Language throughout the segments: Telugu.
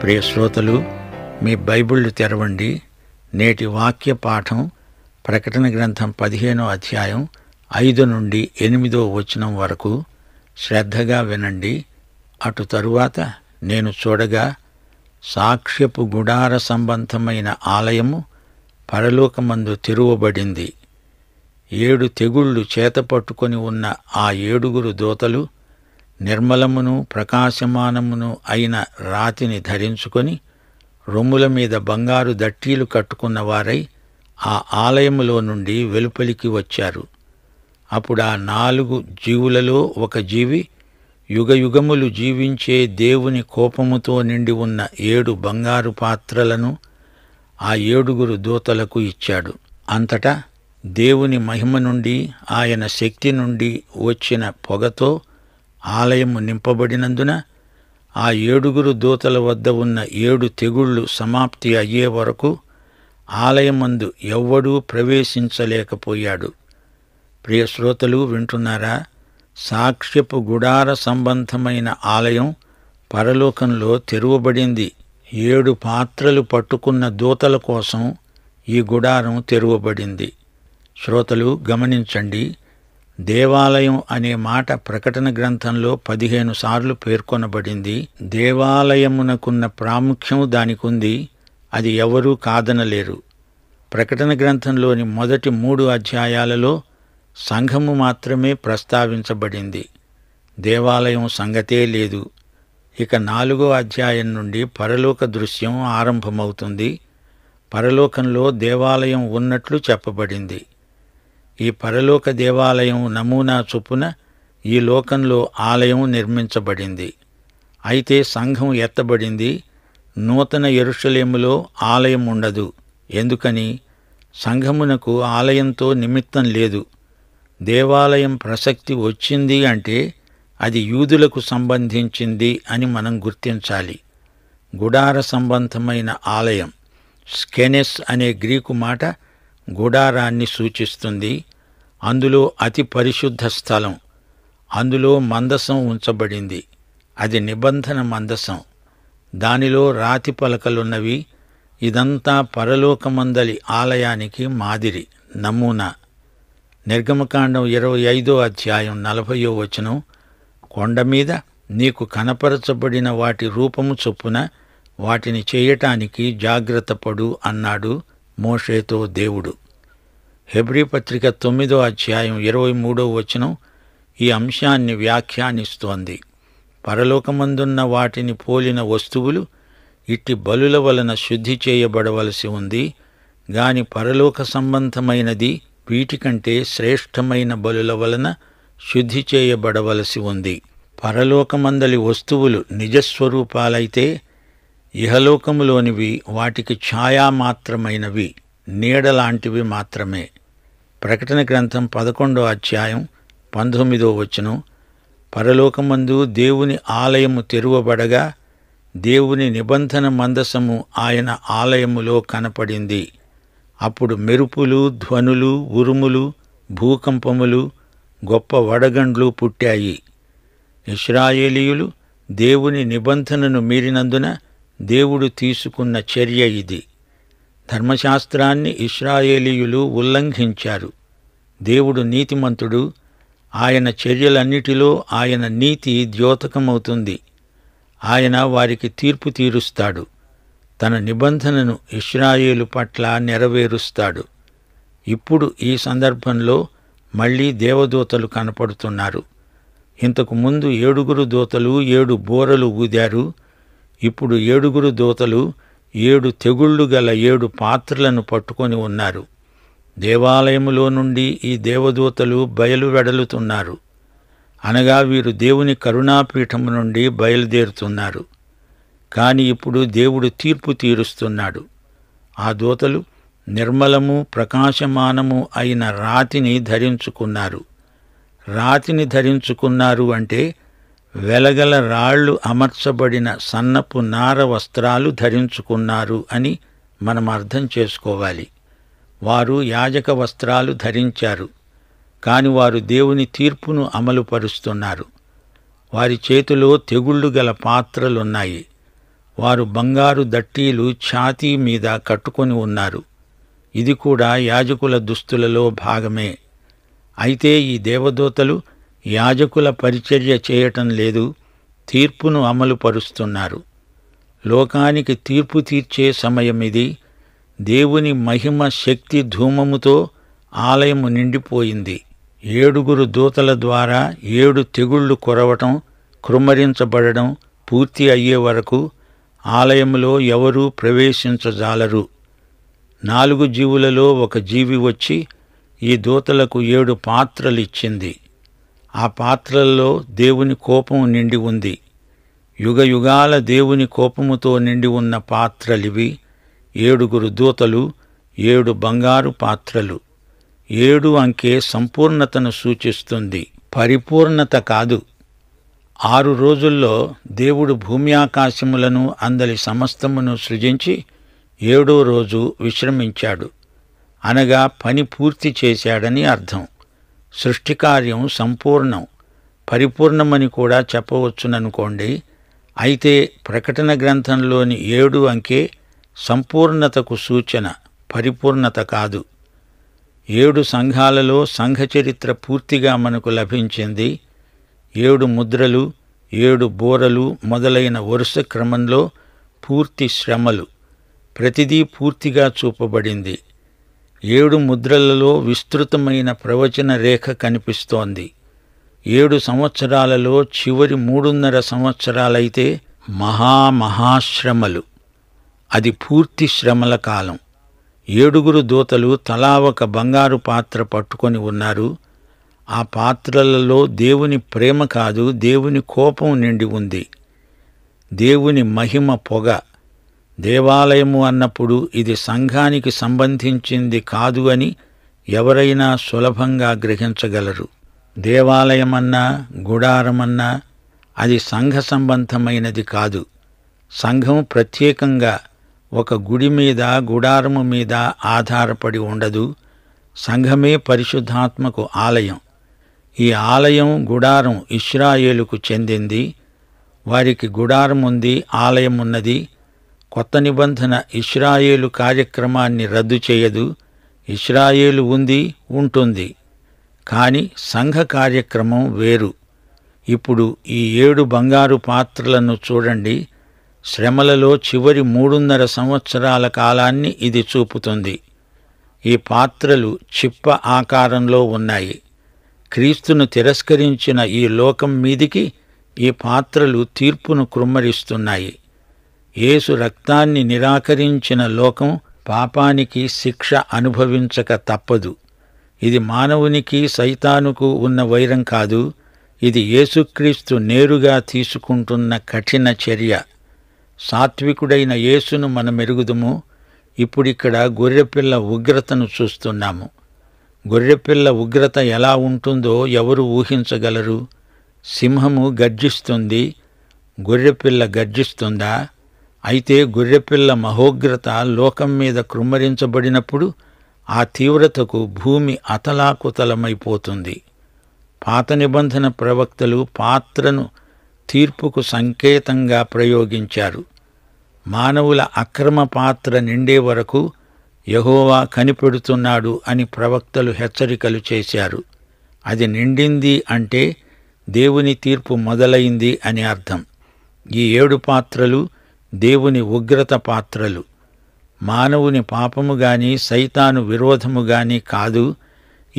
ప్రియ శ్రోతలు మీ బైబిళ్ళు తెరవండి నేటి వాక్య పాఠం ప్రకటన గ్రంథం పదిహేనో అధ్యాయం ఐదు నుండి ఎనిమిదో వచనం వరకు శ్రద్ధగా వినండి అటు తరువాత నేను చూడగా సాక్ష్యపు గుడార సంబంధమైన ఆలయము పరలోకమందు తిరువబడింది ఏడు తెగుళ్ళు చేతపట్టుకొని ఉన్న ఆ ఏడుగురు దోతలు నిర్మలమును ప్రకాశమానమును అయిన రాతిని ధరించుకొని రొమ్ముల మీద బంగారు దట్టీలు కట్టుకున్న వారై ఆ ఆలయములో నుండి వెలుపలికి వచ్చారు అప్పుడు ఆ నాలుగు జీవులలో ఒక జీవి యుగయుగములు జీవించే దేవుని కోపముతో నిండి ఉన్న ఏడు బంగారు పాత్రలను ఆ ఏడుగురు దూతలకు ఇచ్చాడు అంతటా దేవుని మహిమ నుండి ఆయన శక్తి నుండి వచ్చిన పొగతో ఆలయము నింపబడినందున ఆ ఏడుగురు దూతల వద్ద ఉన్న ఏడు తెగుళ్ళు సమాప్తి అయ్యే వరకు ఆలయమందు ఎవ్వడూ ప్రవేశించలేకపోయాడు ప్రియశ్రోతలు వింటున్నారా సాక్ష్యపు గుడార సంబంధమైన ఆలయం పరలోకంలో తెరువబడింది ఏడు పాత్రలు పట్టుకున్న దూతల కోసం ఈ గుడారం తెరువబడింది శ్రోతలు గమనించండి దేవాలయం అనే మాట ప్రకటన గ్రంథంలో పదిహేను సార్లు పేర్కొనబడింది దేవాలయమునకున్న ప్రాముఖ్యం దానికుంది అది ఎవరూ కాదనలేరు ప్రకటన గ్రంథంలోని మొదటి మూడు అధ్యాయాలలో సంఘము మాత్రమే ప్రస్తావించబడింది దేవాలయం సంగతే లేదు ఇక నాలుగో అధ్యాయం నుండి పరలోక దృశ్యం ఆరంభమవుతుంది పరలోకంలో దేవాలయం ఉన్నట్లు చెప్పబడింది ఈ పరలోక దేవాలయం నమూనా చొప్పున ఈ లోకంలో ఆలయం నిర్మించబడింది అయితే సంఘం ఎత్తబడింది నూతన ఎరుషలేములో ఆలయం ఉండదు ఎందుకని సంఘమునకు ఆలయంతో నిమిత్తం లేదు దేవాలయం ప్రసక్తి వచ్చింది అంటే అది యూదులకు సంబంధించింది అని మనం గుర్తించాలి గుడార సంబంధమైన ఆలయం స్కెనెస్ అనే గ్రీకు మాట గుడారాన్ని సూచిస్తుంది అందులో అతి పరిశుద్ధ స్థలం అందులో మందసం ఉంచబడింది అది నిబంధన మందసం దానిలో రాతి పలకలున్నవి ఇదంతా పరలోకమందలి ఆలయానికి మాదిరి నమూనా నిర్గమకాండం ఇరవై ఐదో అధ్యాయం నలభయో వచనం కొండ మీద నీకు కనపరచబడిన వాటి రూపము చొప్పున వాటిని చేయటానికి జాగ్రత్త పడు అన్నాడు మోషేతో దేవుడు హెబ్రి పత్రిక తొమ్మిదో అధ్యాయం ఇరవై మూడో వచనం ఈ అంశాన్ని వ్యాఖ్యానిస్తోంది పరలోకమందున్న వాటిని పోలిన వస్తువులు ఇట్టి బలుల వలన శుద్ధి చేయబడవలసి ఉంది గాని పరలోక సంబంధమైనది వీటికంటే శ్రేష్టమైన బలుల వలన శుద్ధి చేయబడవలసి ఉంది పరలోకమందలి వస్తువులు నిజస్వరూపాలైతే ఇహలోకములోనివి వాటికి ఛాయా మాత్రమైనవి నీడలాంటివి మాత్రమే ప్రకటన గ్రంథం పదకొండో అధ్యాయం పంతొమ్మిదో వచనం పరలోకమందు దేవుని ఆలయము తెరువబడగా దేవుని నిబంధన మందసము ఆయన ఆలయములో కనపడింది అప్పుడు మెరుపులు ధ్వనులు ఉరుములు భూకంపములు గొప్ప వడగండ్లు పుట్టాయి ఇస్రాయేలీయులు దేవుని నిబంధనను మీరినందున దేవుడు తీసుకున్న చర్య ఇది ధర్మశాస్త్రాన్ని ఇస్రాయేలీయులు ఉల్లంఘించారు దేవుడు నీతిమంతుడు ఆయన చర్యలన్నిటిలో ఆయన నీతి ద్యోతకమవుతుంది ఆయన వారికి తీర్పు తీరుస్తాడు తన నిబంధనను ఇస్రాయేలు పట్ల నెరవేరుస్తాడు ఇప్పుడు ఈ సందర్భంలో మళ్ళీ దేవదూతలు కనపడుతున్నారు ఇంతకు ముందు ఏడుగురు దూతలు ఏడు బోరలు ఊదారు ఇప్పుడు ఏడుగురు దూతలు ఏడు తెగుళ్ళు గల ఏడు పాత్రలను పట్టుకొని ఉన్నారు దేవాలయములో నుండి ఈ దేవదూతలు బయలు వెడలుతున్నారు అనగా వీరు దేవుని కరుణాపీఠము నుండి బయలుదేరుతున్నారు కానీ ఇప్పుడు దేవుడు తీర్పు తీరుస్తున్నాడు ఆ దూతలు నిర్మలము ప్రకాశమానము అయిన రాతిని ధరించుకున్నారు రాతిని ధరించుకున్నారు అంటే వెలగల రాళ్లు అమర్చబడిన సన్నపు నార వస్త్రాలు ధరించుకున్నారు అని మనం అర్థం చేసుకోవాలి వారు యాజక వస్త్రాలు ధరించారు కాని వారు దేవుని తీర్పును అమలుపరుస్తున్నారు వారి చేతిలో తెగుళ్ళు గల పాత్రలున్నాయి వారు బంగారు దట్టీలు ఛాతీ మీద కట్టుకొని ఉన్నారు ఇది కూడా యాజకుల దుస్తులలో భాగమే అయితే ఈ దేవదూతలు యాజకుల పరిచర్య చేయటం లేదు తీర్పును అమలుపరుస్తున్నారు లోకానికి తీర్పు తీర్చే సమయమిది దేవుని మహిమ శక్తి ధూమముతో ఆలయము నిండిపోయింది ఏడుగురు దూతల ద్వారా ఏడు తెగుళ్లు కొరవటం కృమరించబడడం పూర్తి అయ్యే వరకు ఆలయంలో ఎవరూ ప్రవేశించజాలరు నాలుగు జీవులలో ఒక జీవి వచ్చి ఈ దూతలకు ఏడు పాత్రలిచ్చింది ఆ పాత్రల్లో దేవుని కోపం నిండి ఉంది యుగ యుగాల దేవుని కోపముతో నిండి ఉన్న పాత్రలివి ఏడుగురు దూతలు ఏడు బంగారు పాత్రలు ఏడు అంకె సంపూర్ణతను సూచిస్తుంది పరిపూర్ణత కాదు ఆరు రోజుల్లో దేవుడు భూమి ఆకాశములను అందలి సమస్తమును సృజించి ఏడో రోజు విశ్రమించాడు అనగా పని పూర్తి చేశాడని అర్థం సృష్టికార్యం సంపూర్ణం పరిపూర్ణమని కూడా చెప్పవచ్చుననుకోండి అయితే ప్రకటన గ్రంథంలోని ఏడు అంకే సంపూర్ణతకు సూచన పరిపూర్ణత కాదు ఏడు సంఘాలలో సంఘ చరిత్ర పూర్తిగా మనకు లభించింది ఏడు ముద్రలు ఏడు బోరలు మొదలైన వరుస క్రమంలో పూర్తి శ్రమలు ప్రతిదీ పూర్తిగా చూపబడింది ఏడు ముద్రలలో విస్తృతమైన ప్రవచన రేఖ కనిపిస్తోంది ఏడు సంవత్సరాలలో చివరి మూడున్నర సంవత్సరాలైతే మహామహాశ్రమలు అది పూర్తి శ్రమల కాలం ఏడుగురు దూతలు తలా ఒక బంగారు పాత్ర పట్టుకొని ఉన్నారు ఆ పాత్రలలో దేవుని ప్రేమ కాదు దేవుని కోపం నిండి ఉంది దేవుని మహిమ పొగ దేవాలయము అన్నప్పుడు ఇది సంఘానికి సంబంధించింది కాదు అని ఎవరైనా సులభంగా గ్రహించగలరు దేవాలయమన్నా గుడారమన్నా అది సంఘ సంబంధమైనది కాదు సంఘం ప్రత్యేకంగా ఒక గుడి మీద గుడారము మీద ఆధారపడి ఉండదు సంఘమే పరిశుద్ధాత్మకు ఆలయం ఈ ఆలయం గుడారం ఇస్రాయేలుకు చెందింది వారికి గుడారముంది ఆలయమున్నది కొత్త నిబంధన ఇస్రాయేలు కార్యక్రమాన్ని రద్దు చేయదు ఇస్రాయేలు ఉంది ఉంటుంది కాని సంఘ కార్యక్రమం వేరు ఇప్పుడు ఈ ఏడు బంగారు పాత్రలను చూడండి శ్రమలలో చివరి మూడున్నర సంవత్సరాల కాలాన్ని ఇది చూపుతుంది ఈ పాత్రలు చిప్ప ఆకారంలో ఉన్నాయి క్రీస్తును తిరస్కరించిన ఈ లోకం మీదికి ఈ పాత్రలు తీర్పును కృమ్మరిస్తున్నాయి యేసు రక్తాన్ని నిరాకరించిన లోకం పాపానికి శిక్ష అనుభవించక తప్పదు ఇది మానవునికి సైతానుకు ఉన్న వైరం కాదు ఇది యేసుక్రీస్తు నేరుగా తీసుకుంటున్న కఠిన చర్య సాత్వికుడైన యేసును మన మెరుగుదుము ఇప్పుడిక్కడ గొర్రెపిల్ల ఉగ్రతను చూస్తున్నాము గొర్రెపిల్ల ఉగ్రత ఎలా ఉంటుందో ఎవరు ఊహించగలరు సింహము గర్జిస్తుంది గొర్రెపిల్ల గర్జిస్తుందా అయితే గొర్రెపిల్ల మహోగ్రత లోకం మీద కృమ్మరించబడినప్పుడు ఆ తీవ్రతకు భూమి అతలాకుతలమైపోతుంది పాత నిబంధన ప్రవక్తలు పాత్రను తీర్పుకు సంకేతంగా ప్రయోగించారు మానవుల అక్రమ పాత్ర నిండే వరకు యహోవా కనిపెడుతున్నాడు అని ప్రవక్తలు హెచ్చరికలు చేశారు అది నిండింది అంటే దేవుని తీర్పు మొదలైంది అని అర్థం ఈ ఏడు పాత్రలు దేవుని ఉగ్రత పాత్రలు మానవుని పాపము గాని సైతాను విరోధము గాని కాదు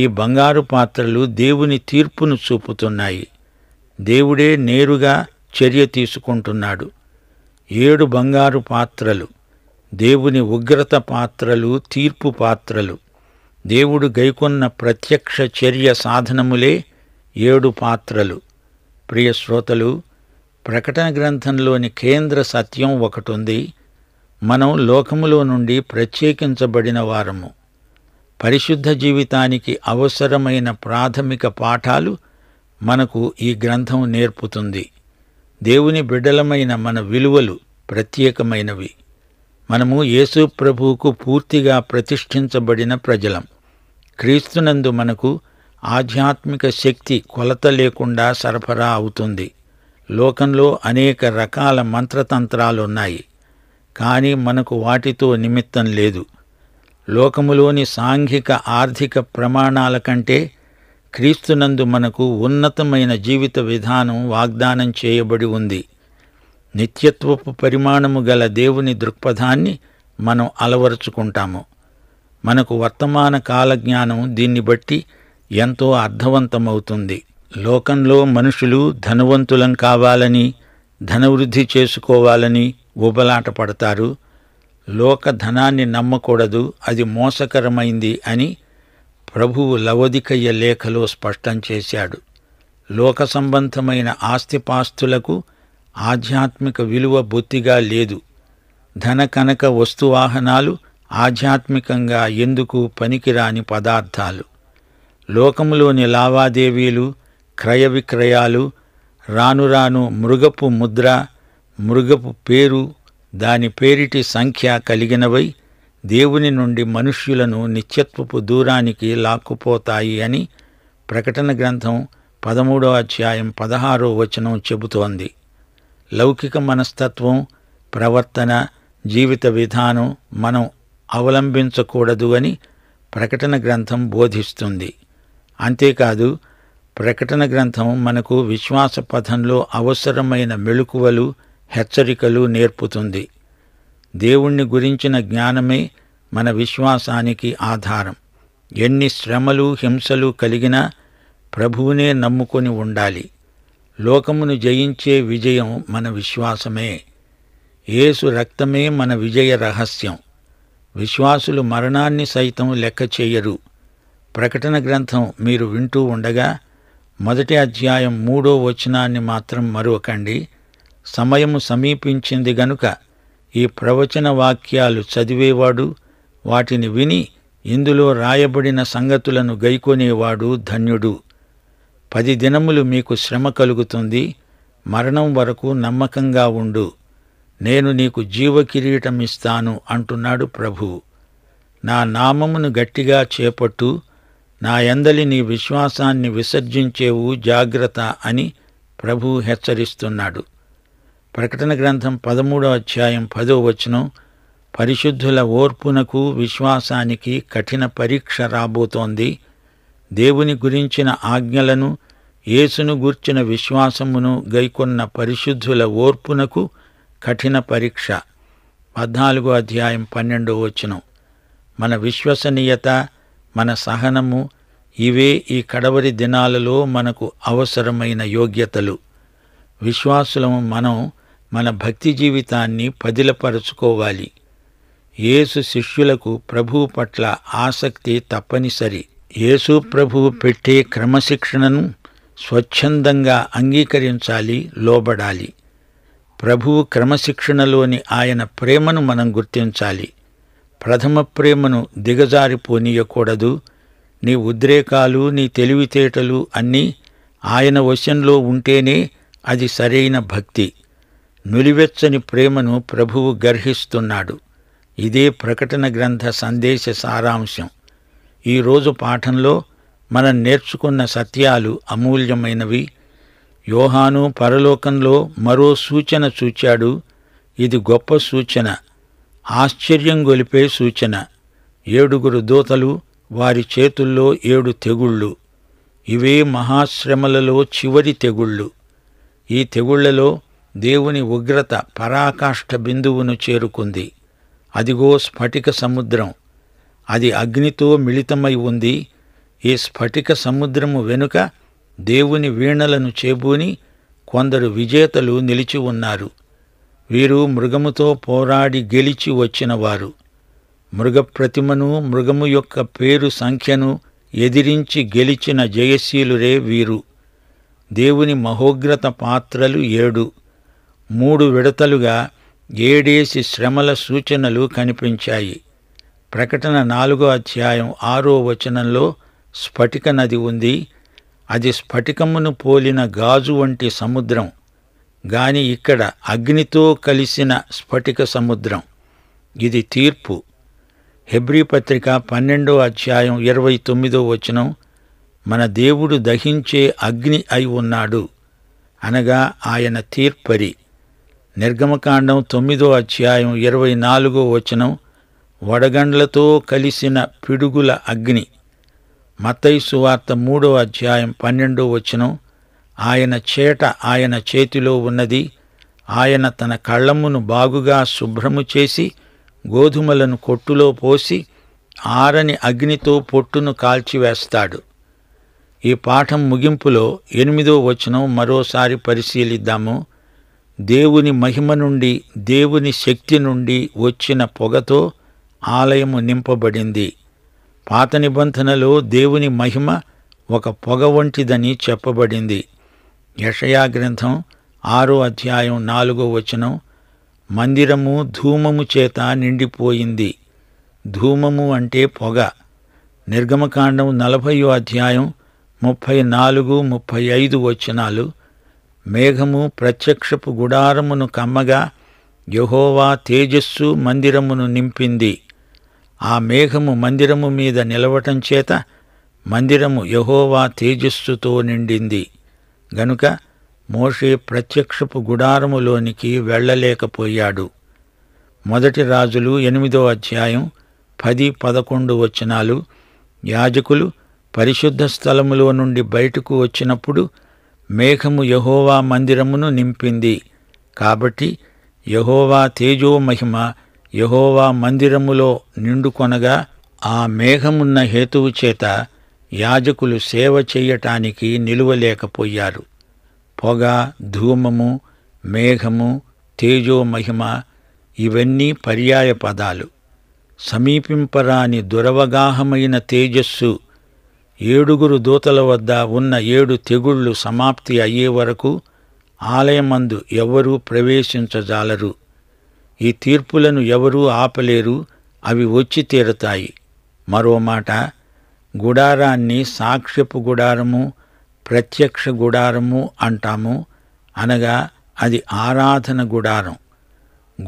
ఈ బంగారు పాత్రలు దేవుని తీర్పును చూపుతున్నాయి దేవుడే నేరుగా చర్య తీసుకుంటున్నాడు ఏడు బంగారు పాత్రలు దేవుని ఉగ్రత పాత్రలు తీర్పు పాత్రలు దేవుడు గైకొన్న ప్రత్యక్ష చర్య సాధనములే ఏడు పాత్రలు ప్రియశ్రోతలు శ్రోతలు ప్రకటన గ్రంథంలోని కేంద్ర సత్యం ఒకటుంది మనం లోకములో నుండి ప్రత్యేకించబడిన వారము పరిశుద్ధ జీవితానికి అవసరమైన ప్రాథమిక పాఠాలు మనకు ఈ గ్రంథం నేర్పుతుంది దేవుని బిడ్డలమైన మన విలువలు ప్రత్యేకమైనవి మనము యేసు ప్రభువుకు పూర్తిగా ప్రతిష్ఠించబడిన ప్రజలం క్రీస్తునందు మనకు ఆధ్యాత్మిక శక్తి కొలత లేకుండా సరఫరా అవుతుంది లోకంలో అనేక రకాల మంత్రతంత్రాలున్నాయి కానీ మనకు వాటితో నిమిత్తం లేదు లోకములోని సాంఘిక ఆర్థిక ప్రమాణాల కంటే క్రీస్తునందు మనకు ఉన్నతమైన జీవిత విధానం వాగ్దానం చేయబడి ఉంది నిత్యత్వపు పరిమాణము గల దేవుని దృక్పథాన్ని మనం అలవరుచుకుంటాము మనకు వర్తమాన కాలజ్ఞానం దీన్ని బట్టి ఎంతో అర్థవంతమవుతుంది లోకంలో మనుషులు ధనవంతులం కావాలని ధనవృద్ధి చేసుకోవాలని ఉబలాట పడతారు లోక ధనాన్ని నమ్మకూడదు అది మోసకరమైంది అని ప్రభువు లవదికయ్య లేఖలో స్పష్టం చేశాడు లోక సంబంధమైన ఆస్తిపాస్తులకు ఆధ్యాత్మిక విలువ బొత్తిగా లేదు ధన కనక వస్తువాహనాలు ఆధ్యాత్మికంగా ఎందుకు పనికిరాని పదార్థాలు లోకములోని లావాదేవీలు క్రయ విక్రయాలు రాను రాను మృగపు ముద్ర మృగపు పేరు దాని పేరిటి సంఖ్య కలిగినవై దేవుని నుండి మనుష్యులను నిత్యత్వపు దూరానికి లాక్కుపోతాయి అని ప్రకటన గ్రంథం పదమూడో అధ్యాయం పదహారో వచనం చెబుతోంది లౌకిక మనస్తత్వం ప్రవర్తన జీవిత విధానం మనం అవలంబించకూడదు అని ప్రకటన గ్రంథం బోధిస్తుంది అంతేకాదు ప్రకటన గ్రంథం మనకు విశ్వాస పథంలో అవసరమైన మెళుకువలు హెచ్చరికలు నేర్పుతుంది దేవుణ్ణి గురించిన జ్ఞానమే మన విశ్వాసానికి ఆధారం ఎన్ని శ్రమలు హింసలు కలిగినా ప్రభువునే నమ్ముకొని ఉండాలి లోకమును జయించే విజయం మన విశ్వాసమే యేసు రక్తమే మన విజయ రహస్యం విశ్వాసులు మరణాన్ని సైతం లెక్క చేయరు ప్రకటన గ్రంథం మీరు వింటూ ఉండగా మొదటి అధ్యాయం మూడో వచనాన్ని మాత్రం మరొకండి సమయము సమీపించింది గనుక ఈ ప్రవచన వాక్యాలు చదివేవాడు వాటిని విని ఇందులో రాయబడిన సంగతులను గైకొనేవాడు ధన్యుడు పది దినములు మీకు శ్రమ కలుగుతుంది మరణం వరకు నమ్మకంగా ఉండు నేను నీకు జీవకిరీటమిస్తాను ఇస్తాను అంటున్నాడు ప్రభు నా నామమును గట్టిగా చేపట్టు నా ఎందలి నీ విశ్వాసాన్ని విసర్జించేవు జాగ్రత్త అని ప్రభు హెచ్చరిస్తున్నాడు ప్రకటన గ్రంథం పదమూడవ అధ్యాయం పదో వచనం పరిశుద్ధుల ఓర్పునకు విశ్వాసానికి కఠిన పరీక్ష రాబోతోంది దేవుని గురించిన ఆజ్ఞలను యేసును గూర్చిన విశ్వాసమును గైకొన్న పరిశుద్ధుల ఓర్పునకు కఠిన పరీక్ష పద్నాలుగో అధ్యాయం పన్నెండో వచనం మన విశ్వసనీయత మన సహనము ఇవే ఈ కడవరి దినాలలో మనకు అవసరమైన యోగ్యతలు విశ్వాసులము మనం మన భక్తి జీవితాన్ని పదిలపరుచుకోవాలి యేసు శిష్యులకు ప్రభువు పట్ల ఆసక్తి తప్పనిసరి యేసు ప్రభువు పెట్టే క్రమశిక్షణను స్వచ్ఛందంగా అంగీకరించాలి లోబడాలి ప్రభువు క్రమశిక్షణలోని ఆయన ప్రేమను మనం గుర్తించాలి ప్రథమ ప్రేమను దిగజారిపోనీయకూడదు నీ ఉద్రేకాలు నీ తెలివితేటలు అన్నీ ఆయన వశంలో ఉంటేనే అది సరైన భక్తి నులివెచ్చని ప్రేమను ప్రభువు గర్హిస్తున్నాడు ఇదే ప్రకటన గ్రంథ సందేశ సారాంశం ఈరోజు పాఠంలో మనం నేర్చుకున్న సత్యాలు అమూల్యమైనవి యోహాను పరలోకంలో మరో సూచన చూచాడు ఇది గొప్ప సూచన ఆశ్చర్యం గొలిపే సూచన ఏడుగురు దూతలు వారి చేతుల్లో ఏడు తెగుళ్ళు ఇవే మహాశ్రమలలో చివరి తెగుళ్ళు ఈ తెగుళ్లలో దేవుని ఉగ్రత పరాకాష్ఠ బిందువును చేరుకుంది అదిగో స్ఫటిక సముద్రం అది అగ్నితో మిళితమై ఉంది ఈ స్ఫటిక సముద్రము వెనుక దేవుని వీణలను చేబూని కొందరు విజేతలు నిలిచి ఉన్నారు వీరు మృగముతో పోరాడి గెలిచి వచ్చినవారు మృగప్రతిమను మృగము యొక్క పేరు సంఖ్యను ఎదిరించి గెలిచిన జయశీలురే వీరు దేవుని మహోగ్రత పాత్రలు ఏడు మూడు విడతలుగా ఏడేసి శ్రమల సూచనలు కనిపించాయి ప్రకటన నాలుగో అధ్యాయం ఆరో వచనంలో స్ఫటిక నది ఉంది అది స్ఫటికమును పోలిన గాజు వంటి సముద్రం గాని ఇక్కడ అగ్నితో కలిసిన స్ఫటిక సముద్రం ఇది తీర్పు హెబ్రిపత్రిక పత్రిక పన్నెండో అధ్యాయం ఇరవై తొమ్మిదో వచనం మన దేవుడు దహించే అగ్ని అయి ఉన్నాడు అనగా ఆయన తీర్పరి నిర్గమకాండం తొమ్మిదో అధ్యాయం ఇరవై నాలుగో వచనం వడగండ్లతో కలిసిన పిడుగుల అగ్ని మతైసు వార్త మూడో అధ్యాయం పన్నెండో వచనం ఆయన చేట ఆయన చేతిలో ఉన్నది ఆయన తన కళ్ళమును బాగుగా శుభ్రము చేసి గోధుమలను కొట్టులో పోసి ఆరని అగ్నితో పొట్టును కాల్చివేస్తాడు ఈ పాఠం ముగింపులో ఎనిమిదో వచనం మరోసారి పరిశీలిద్దాము దేవుని మహిమ నుండి దేవుని శక్తి నుండి వచ్చిన పొగతో ఆలయము నింపబడింది పాత నిబంధనలో దేవుని మహిమ ఒక పొగ వంటిదని చెప్పబడింది యషయా గ్రంథం ఆరో అధ్యాయం నాలుగో వచనం మందిరము ధూమము చేత నిండిపోయింది ధూమము అంటే పొగ నిర్గమకాండం నలభయో అధ్యాయం ముప్పై నాలుగు ముప్పై ఐదు వచనాలు మేఘము ప్రత్యక్షపు గుడారమును కమ్మగా యహోవా తేజస్సు మందిరమును నింపింది ఆ మేఘము మందిరము మీద నిలవటం చేత మందిరము యహోవా తేజస్సుతో నిండింది గనుక మోషే ప్రత్యక్షపు గుడారములోనికి వెళ్ళలేకపోయాడు మొదటి రాజులు ఎనిమిదో అధ్యాయం పది పదకొండు వచనాలు యాజకులు పరిశుద్ధ స్థలములో నుండి బయటకు వచ్చినప్పుడు మేఘము యహోవా మందిరమును నింపింది కాబట్టి యహోవా తేజోమహిమ యహోవా మందిరములో నిండుకొనగా ఆ మేఘమున్న హేతువు చేత యాజకులు సేవ చెయ్యటానికి నిలువలేకపోయారు పొగ ధూమము మేఘము తేజోమహిమ ఇవన్నీ పర్యాయ పదాలు సమీపింపరాని దురవగాహమైన తేజస్సు ఏడుగురు దూతల వద్ద ఉన్న ఏడు తెగుళ్ళు సమాప్తి అయ్యే వరకు ఆలయమందు ఎవరూ ప్రవేశించజాలరు ఈ తీర్పులను ఎవరూ ఆపలేరు అవి వచ్చి తీరతాయి మరో మాట గుడారాన్ని సాక్ష్యపు గుడారము ప్రత్యక్ష గుడారము అంటాము అనగా అది ఆరాధన గుడారం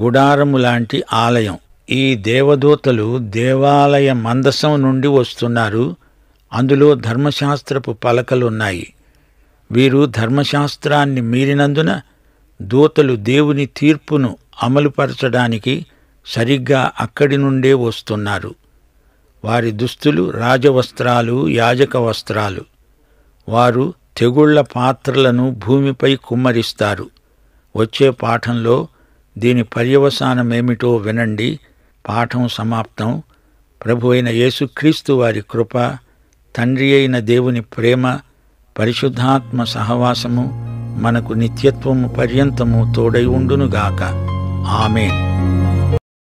గుడారము లాంటి ఆలయం ఈ దేవదూతలు దేవాలయ మందసం నుండి వస్తున్నారు అందులో ధర్మశాస్త్రపు పలకలున్నాయి వీరు ధర్మశాస్త్రాన్ని మీరినందున దూతలు దేవుని తీర్పును అమలుపరచడానికి సరిగ్గా అక్కడి నుండే వస్తున్నారు వారి దుస్తులు రాజవస్త్రాలు యాజక వస్త్రాలు వారు తెగుళ్ల పాత్రలను భూమిపై కుమ్మరిస్తారు వచ్చే పాఠంలో దీని పర్యవసానమేమిటో వినండి పాఠం సమాప్తం ప్రభు అయిన యేసుక్రీస్తు వారి కృప తండ్రి అయిన దేవుని ప్రేమ పరిశుద్ధాత్మ సహవాసము మనకు నిత్యత్వము పర్యంతము తోడై ఉండునుగాక ఆమె